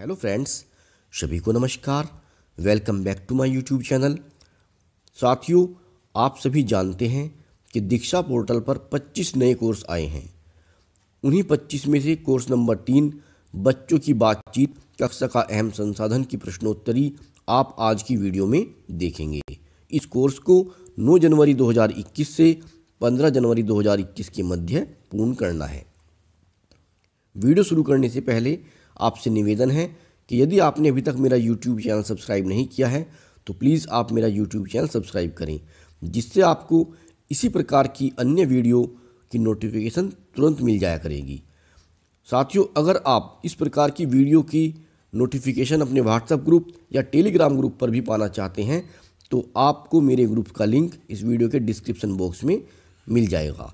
hello friends सभी को नमस्कार welcome back to my YouTube channel साथियों आप सभी जानते हैं कि दीक्षा पोर्टल पर 25 नए कोर्स आए हैं उन्हीं 25 में से कोर्स नंबर तीन बच्चों की बातचीत कक्षा का अहम संसाधन की प्रश्नोत्तरी आप आज की वीडियो में देखेंगे इस कोर्स को 9 जनवरी 2021 से 15 जनवरी 2021 के मध्य पूर्ण करना है वीडियो शुरू करने से पहले आपसे निवेदन है कि यदि आपने अभी तक मेरा यूट्यूब चैनल सब्सक्राइब नहीं किया है तो प्लीज़ आप मेरा यूट्यूब चैनल सब्सक्राइब करें जिससे आपको इसी प्रकार की अन्य वीडियो की नोटिफिकेशन तुरंत मिल जाया करेगी साथियों अगर आप इस प्रकार की वीडियो की नोटिफिकेशन अपने व्हाट्सएप ग्रुप या टेलीग्राम ग्रुप पर भी पाना चाहते हैं तो आपको मेरे ग्रुप का लिंक इस वीडियो के डिस्क्रिप्शन बॉक्स में मिल जाएगा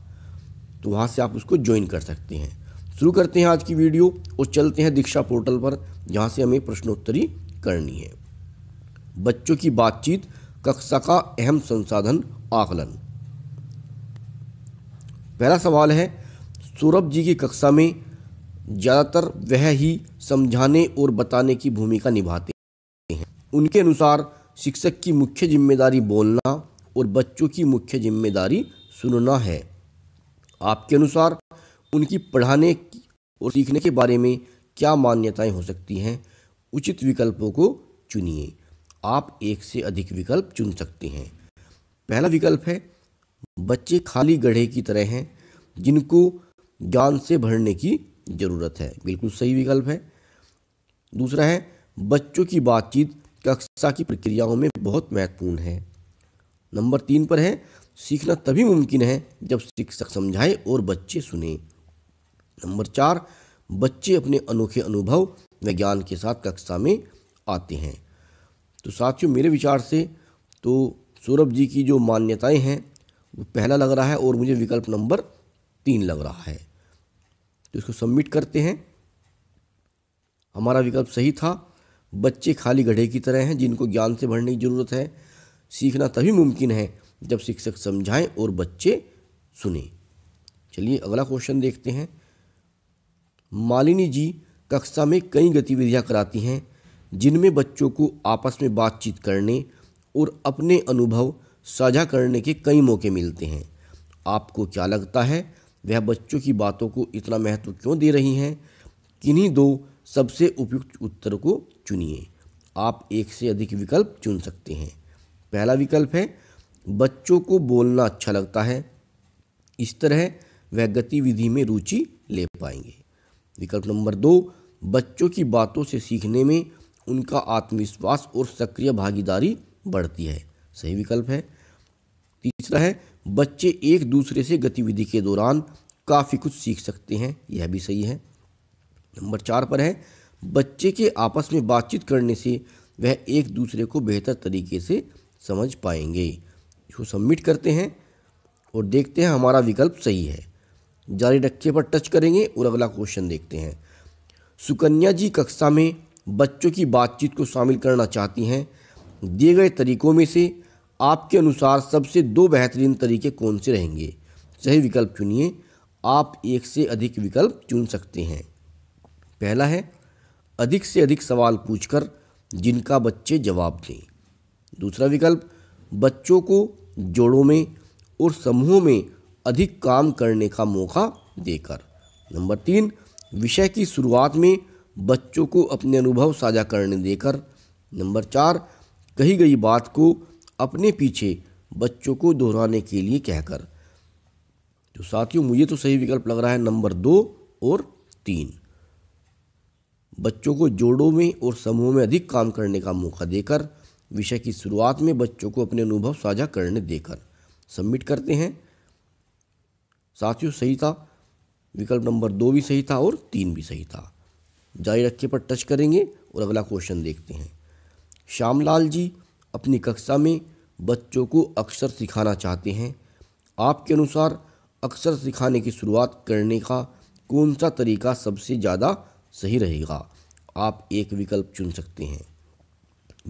तो वहाँ से आप उसको ज्वाइन कर सकते हैं शुरू करते हैं आज की वीडियो और चलते हैं दीक्षा पोर्टल पर जहाँ से हमें प्रश्नोत्तरी करनी है बच्चों की बातचीत कक्षा का अहम संसाधन आकलन पहला सवाल है सौरभ जी की कक्षा में ज़्यादातर वह ही समझाने और बताने की भूमिका निभाते हैं उनके अनुसार शिक्षक की मुख्य जिम्मेदारी बोलना और बच्चों की मुख्य जिम्मेदारी सुनना है आपके अनुसार उनकी पढ़ाने और सीखने के बारे में क्या मान्यताएं हो सकती हैं उचित विकल्पों को चुनिए आप एक से अधिक विकल्प चुन सकते हैं पहला विकल्प है बच्चे खाली गढ़े की तरह हैं जिनको ज्ञान से भरने की ज़रूरत है बिल्कुल सही विकल्प है दूसरा है बच्चों की बातचीत कक्षा की प्रक्रियाओं में बहुत महत्वपूर्ण है नंबर तीन पर है सीखना तभी मुमकिन है जब शिक्षक समझाए और बच्चे सुने नंबर चार बच्चे अपने अनोखे अनुभव व ज्ञान के साथ कक्षा में आते हैं तो साथियों मेरे विचार से तो सौरभ जी की जो मान्यताएं हैं वो पहला लग रहा है और मुझे विकल्प नंबर तीन लग रहा है तो इसको सबमिट करते हैं हमारा विकल्प सही था बच्चे खाली गढ़े की तरह हैं जिनको ज्ञान से भरने की ज़रूरत है सीखना तभी मुमकिन है जब शिक्षक समझाएं और बच्चे सुने चलिए अगला क्वेश्चन देखते हैं मालिनी जी कक्षा में कई गतिविधियां कराती हैं जिनमें बच्चों को आपस में बातचीत करने और अपने अनुभव साझा करने के कई मौके मिलते हैं आपको क्या लगता है वह बच्चों की बातों को इतना महत्व क्यों दे रही हैं किन्हीं दो सबसे उपयुक्त उत्तर को चुनिए आप एक से अधिक विकल्प चुन सकते हैं पहला विकल्प है बच्चों को बोलना अच्छा लगता है इस तरह वह गतिविधि में रुचि ले पाएंगे विकल्प नंबर दो बच्चों की बातों से सीखने में उनका आत्मविश्वास और सक्रिय भागीदारी बढ़ती है सही विकल्प है तीसरा है बच्चे एक दूसरे से गतिविधि के दौरान काफ़ी कुछ सीख सकते हैं यह भी सही है नंबर चार पर है बच्चे के आपस में बातचीत करने से वह एक दूसरे को बेहतर तरीके से समझ पाएंगे इसको सबमिट करते हैं और देखते हैं हमारा विकल्प सही है जारी रखिए पर टच करेंगे और अगला क्वेश्चन देखते हैं सुकन्या जी कक्षा में बच्चों की बातचीत को शामिल करना चाहती हैं दिए गए तरीकों में से आपके अनुसार सबसे दो बेहतरीन तरीके कौन से रहेंगे सही विकल्प चुनिए आप एक से अधिक विकल्प चुन सकते हैं पहला है अधिक से अधिक सवाल पूछकर जिनका बच्चे जवाब दें दूसरा विकल्प बच्चों को जोड़ों में और समूहों में अधिक काम करने का मौका देकर नंबर तीन विषय की शुरुआत में बच्चों को अपने अनुभव साझा करने देकर नंबर चार कही गई बात को अपने पीछे बच्चों को दोहराने के लिए कहकर तो साथियों मुझे तो सही विकल्प लग रहा है नंबर दो और तीन बच्चों को जोड़ों में और समूह में अधिक काम करने का मौका देकर विषय की शुरुआत में बच्चों को अपने अनुभव साझा करने देकर सबमिट करते हैं साथियों सही था विकल्प नंबर दो भी सही था और तीन भी सही था जारी रखे पर टच करेंगे और अगला क्वेश्चन देखते हैं श्यामलाल जी अपनी कक्षा में बच्चों को अक्षर सिखाना चाहते हैं आपके अनुसार अक्षर सिखाने की शुरुआत करने का कौन सा तरीका सबसे ज़्यादा सही रहेगा आप एक विकल्प चुन सकते हैं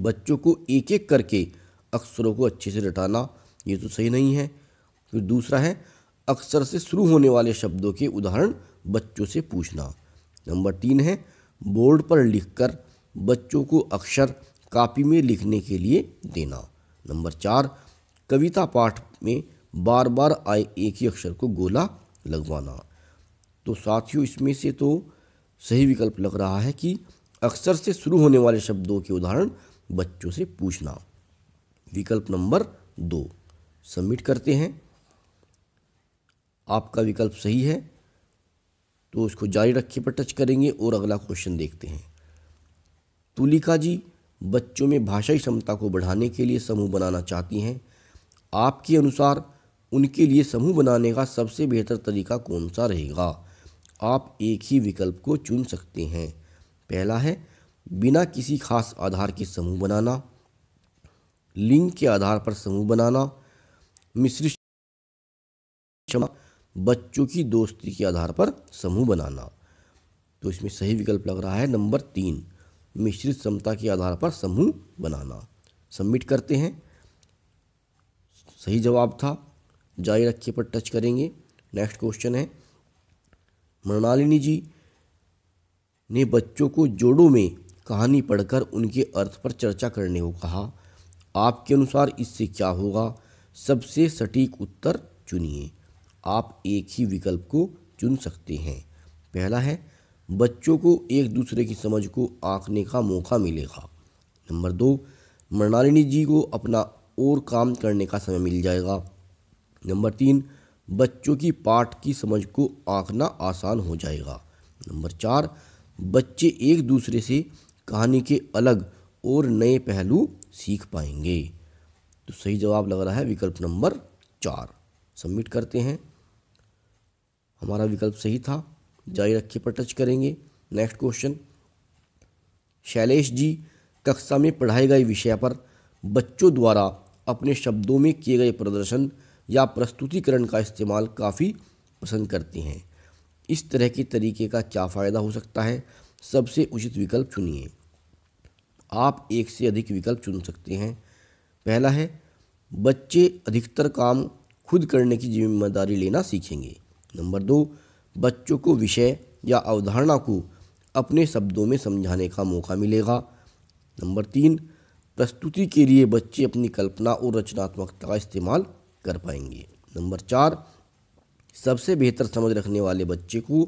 बच्चों को एक एक करके अक्षरों को अच्छे से रटाना ये तो सही नहीं है फिर दूसरा है अक्षर से शुरू होने वाले शब्दों के उदाहरण बच्चों से पूछना नंबर तीन है बोर्ड पर लिखकर बच्चों को अक्षर कापी में लिखने के लिए देना नंबर चार कविता पाठ में बार बार आए एक ही अक्षर को गोला लगवाना तो साथियों इसमें से तो सही विकल्प लग रहा है कि अक्षर से शुरू होने वाले शब्दों के उदाहरण बच्चों से पूछना विकल्प नंबर दो सबमिट करते हैं आपका विकल्प सही है तो उसको जारी रखे पर टच करेंगे और अगला क्वेश्चन देखते हैं तुलिका जी बच्चों में भाषाई क्षमता को बढ़ाने के लिए समूह बनाना चाहती हैं आपके अनुसार उनके लिए समूह बनाने का सबसे बेहतर तरीका कौन सा रहेगा आप एक ही विकल्प को चुन सकते हैं पहला है बिना किसी खास आधार के समूह बनाना लिंग के आधार पर समूह बनाना मिश्रित क्षमा बच्चों की दोस्ती के आधार पर समूह बनाना तो इसमें सही विकल्प लग रहा है नंबर तीन मिश्रित समता के आधार पर समूह बनाना सबमिट करते हैं सही जवाब था जारी रखिए पर टच करेंगे नेक्स्ट क्वेश्चन है मृणालिनी जी ने बच्चों को जोड़ों में कहानी पढ़कर उनके अर्थ पर चर्चा करने को कहा आपके अनुसार इससे क्या होगा सबसे सटीक उत्तर चुनिए आप एक ही विकल्प को चुन सकते हैं पहला है बच्चों को एक दूसरे की समझ को आंकने का मौका मिलेगा नंबर दो मृणालिनी जी को अपना और काम करने का समय मिल जाएगा नंबर तीन बच्चों की पाठ की समझ को आंकना आसान हो जाएगा नंबर चार बच्चे एक दूसरे से कहानी के अलग और नए पहलू सीख पाएंगे तो सही जवाब लग रहा है विकल्प नंबर चार सबमिट करते हैं हमारा विकल्प सही था जारी रखे पर टच करेंगे नेक्स्ट क्वेश्चन शैलेश जी कक्षा में पढ़ाए गए विषय पर बच्चों द्वारा अपने शब्दों में किए गए प्रदर्शन या प्रस्तुतिकरण का इस्तेमाल काफ़ी पसंद करते हैं इस तरह के तरीके का क्या फ़ायदा हो सकता है सबसे उचित विकल्प चुनिए आप एक से अधिक विकल्प चुन सकते हैं पहला है बच्चे अधिकतर काम खुद करने की जिम्मेदारी लेना सीखेंगे नंबर दो बच्चों को विषय या अवधारणा को अपने शब्दों में समझाने का मौका मिलेगा नंबर तीन प्रस्तुति के लिए बच्चे अपनी कल्पना और रचनात्मकता का इस्तेमाल कर पाएंगे नंबर चार सबसे बेहतर समझ रखने वाले बच्चे को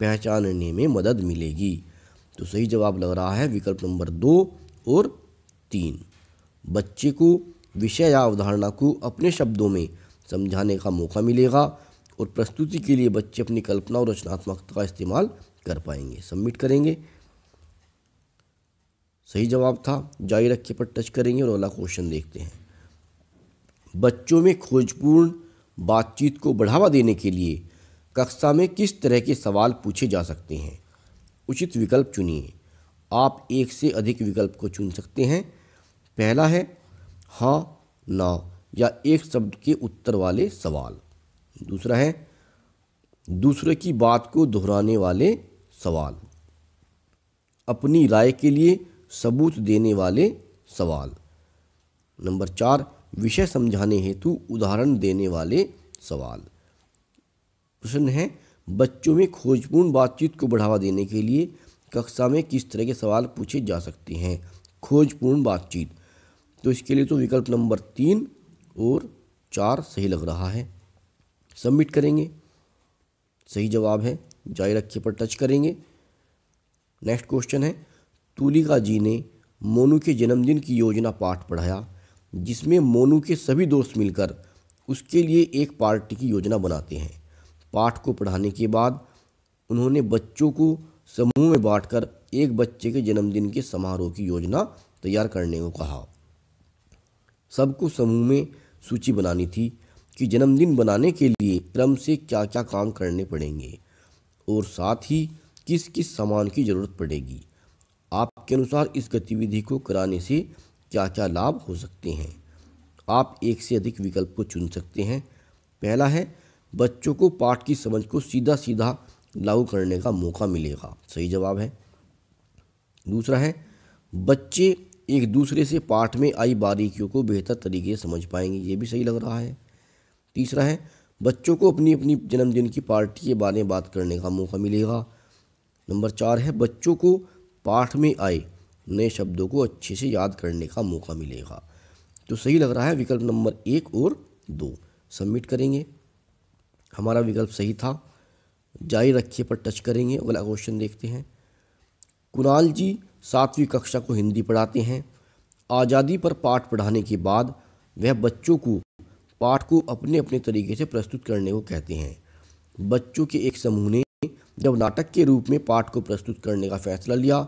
पहचानने में मदद मिलेगी तो सही जवाब लग रहा है विकल्प नंबर दो और तीन बच्चे को विषय या अवधारणा को अपने शब्दों में समझाने का मौका मिलेगा और प्रस्तुति के लिए बच्चे अपनी कल्पना और रचनात्मकता का इस्तेमाल कर पाएंगे सबमिट करेंगे सही जवाब था जारी रखे पर टच करेंगे और अगला क्वेश्चन देखते हैं बच्चों में खोजपूर्ण बातचीत को बढ़ावा देने के लिए कक्षा में किस तरह के सवाल पूछे जा सकते हैं उचित विकल्प चुनिए आप एक से अधिक विकल्प को चुन सकते हैं पहला है हाँ ना या एक शब्द के उत्तर वाले सवाल दूसरा है दूसरे की बात को दोहराने वाले सवाल अपनी राय के लिए सबूत देने वाले सवाल नंबर चार विषय समझाने हेतु उदाहरण देने वाले सवाल प्रश्न है बच्चों में खोजपूर्ण बातचीत को बढ़ावा देने के लिए कक्षा में किस तरह के सवाल पूछे जा सकते हैं खोजपूर्ण बातचीत तो इसके लिए तो विकल्प नंबर तीन और चार सही लग रहा है सबमिट करेंगे सही जवाब है जारी रखिए पर टच करेंगे नेक्स्ट क्वेश्चन है तूलिका जी ने मोनू के जन्मदिन की योजना पाठ पढ़ाया जिसमें मोनू के सभी दोस्त मिलकर उसके लिए एक पार्टी की योजना बनाते हैं पाठ को पढ़ाने के बाद उन्होंने बच्चों को समूह में बांटकर एक बच्चे के जन्मदिन के समारोह की योजना तैयार करने को कहा सबको समूह में सूची बनानी थी कि जन्मदिन बनाने के लिए क्रम से क्या क्या काम करने पड़ेंगे और साथ ही किस किस सामान की ज़रूरत पड़ेगी आपके अनुसार इस गतिविधि को कराने से क्या क्या लाभ हो सकते हैं आप एक से अधिक विकल्प को चुन सकते हैं पहला है बच्चों को पाठ की समझ को सीधा सीधा लागू करने का मौका मिलेगा सही जवाब है दूसरा है बच्चे एक दूसरे से पाठ में आई बारीकियों को बेहतर तरीके से समझ पाएंगे ये भी सही लग रहा है तीसरा है बच्चों को अपनी अपनी जन्मदिन की पार्टी के बारे में बात करने का मौका मिलेगा नंबर चार है बच्चों को पाठ में आए नए शब्दों को अच्छे से याद करने का मौका मिलेगा तो सही लग रहा है विकल्प नंबर एक और दो सबमिट करेंगे हमारा विकल्प सही था जारी रखिए पर टच करेंगे अगला क्वेश्चन देखते हैं कुणाल जी सातवीं कक्षा को हिंदी पढ़ाते हैं आज़ादी पर पाठ पढ़ाने के बाद वह बच्चों को पाठ को अपने अपने तरीके से प्रस्तुत करने को कहते हैं बच्चों के एक समूह ने जब नाटक के रूप में पाठ को प्रस्तुत करने का फैसला लिया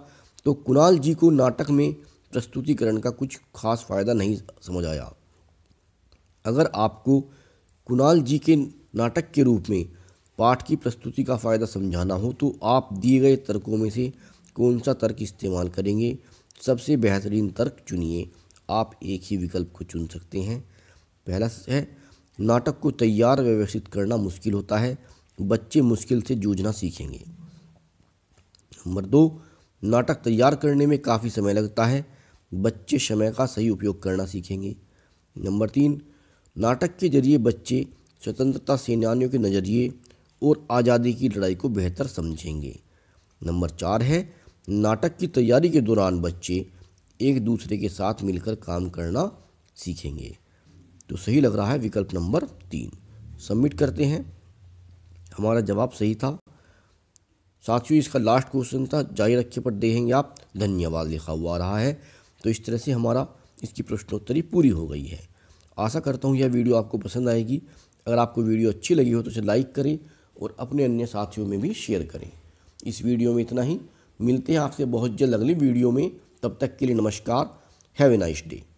तो कुणाल जी को नाटक में प्रस्तुतिकरण का कुछ खास फायदा नहीं समझ आया अगर आपको कुणाल जी के नाटक के रूप में पाठ की प्रस्तुति का फ़ायदा समझाना हो तो आप दिए गए तर्कों में से कौन सा तर्क इस्तेमाल करेंगे सबसे बेहतरीन तर्क चुनिए आप एक ही विकल्प को चुन सकते हैं पहला है नाटक को तैयार व्यवस्थित करना मुश्किल होता है बच्चे मुश्किल से जूझना सीखेंगे नंबर दो नाटक तैयार करने में काफ़ी समय लगता है बच्चे समय का सही उपयोग करना सीखेंगे नंबर तीन नाटक के जरिए बच्चे स्वतंत्रता सेनानियों के नज़रिए और आज़ादी की लड़ाई को बेहतर समझेंगे नंबर चार है नाटक की तैयारी के दौरान बच्चे एक दूसरे के साथ मिलकर काम करना सीखेंगे तो सही लग रहा है विकल्प नंबर तीन सबमिट करते हैं हमारा जवाब सही था साथियों इसका लास्ट क्वेश्चन था जारी रखे पर देखेंगे आप धन्यवाद लिखा हुआ आ रहा है तो इस तरह से हमारा इसकी प्रश्नोत्तरी पूरी हो गई है आशा करता हूँ यह वीडियो आपको पसंद आएगी अगर आपको वीडियो अच्छी लगी हो तो इसे लाइक करें और अपने अन्य साथियों में भी शेयर करें इस वीडियो में इतना ही मिलते हैं आपसे बहुत जल्द अगली वीडियो में तब तक के लिए नमस्कार हैव ए नाइस डे